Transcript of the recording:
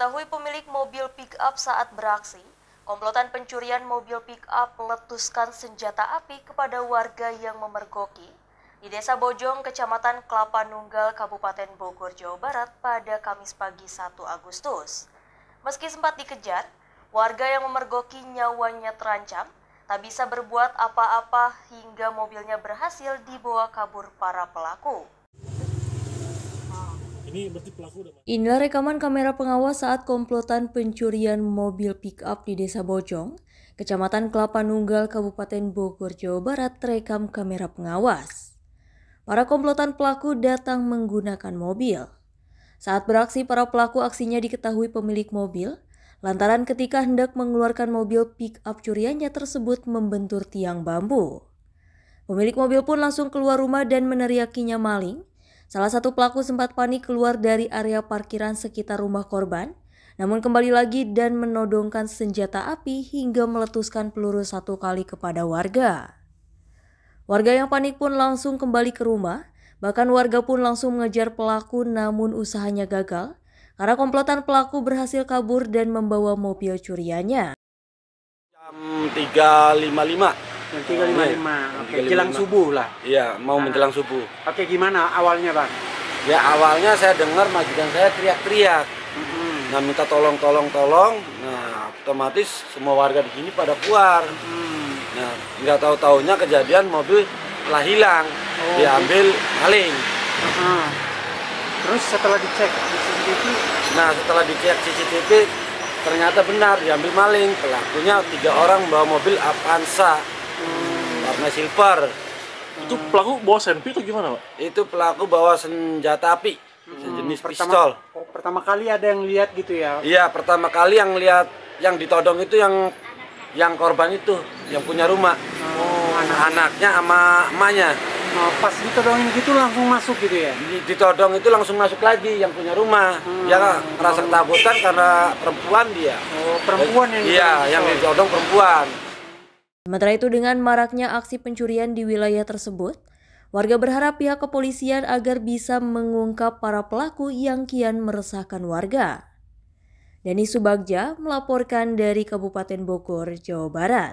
Diketahui pemilik mobil pick-up saat beraksi, komplotan pencurian mobil pick-up meletuskan senjata api kepada warga yang memergoki di Desa Bojong, Kecamatan Kelapa Nunggal, Kabupaten Bogor, Jawa Barat pada Kamis pagi 1 Agustus. Meski sempat dikejar, warga yang memergoki nyawanya terancam, tak bisa berbuat apa-apa hingga mobilnya berhasil dibawa kabur para pelaku. Ini berarti Inilah rekaman kamera pengawas saat komplotan pencurian mobil pick-up di Desa Bojong, Kecamatan Kelapa Nunggal, Kabupaten Bogor, Jawa Barat terekam kamera pengawas. Para komplotan pelaku datang menggunakan mobil. Saat beraksi, para pelaku aksinya diketahui pemilik mobil, lantaran ketika hendak mengeluarkan mobil pick-up curiannya tersebut membentur tiang bambu. Pemilik mobil pun langsung keluar rumah dan meneriakinya maling, Salah satu pelaku sempat panik keluar dari area parkiran sekitar rumah korban, namun kembali lagi dan menodongkan senjata api hingga meletuskan peluru satu kali kepada warga. Warga yang panik pun langsung kembali ke rumah, bahkan warga pun langsung mengejar pelaku namun usahanya gagal karena komplotan pelaku berhasil kabur dan membawa mobil curiannya. Jam 3.55 jam tiga iya. lima lima oke jelang subuh lah iya mau nah. menjelang subuh oke gimana awalnya bang ya awalnya saya dengar majikan saya teriak-teriak -hmm. nah minta tolong tolong tolong nah otomatis semua warga di sini pada keluar -hmm. nah nggak tahu taunya kejadian mobil telah hilang oh, diambil maling uh -huh. terus setelah dicek CCTV nah setelah dicek CCTV ternyata benar diambil maling pelakunya tiga orang bawa mobil Avanza warna silver itu pelaku bawa senpi atau gimana pak? itu pelaku bawa senjata api hmm, sejenis pertama, pistol oh, pertama kali ada yang lihat gitu ya? iya pertama kali yang lihat yang ditodong itu yang yang korban itu yang punya rumah oh, anak. anaknya sama emaknya oh, pas ditodongin gitu langsung masuk gitu ya? ditodong itu langsung masuk lagi yang punya rumah hmm. dia merasa ketakutan karena perempuan dia oh perempuan yang iya yang ditodong perempuan Sementara itu dengan maraknya aksi pencurian di wilayah tersebut, warga berharap pihak kepolisian agar bisa mengungkap para pelaku yang kian meresahkan warga. Dani Subagja melaporkan dari Kabupaten Bogor, Jawa Barat.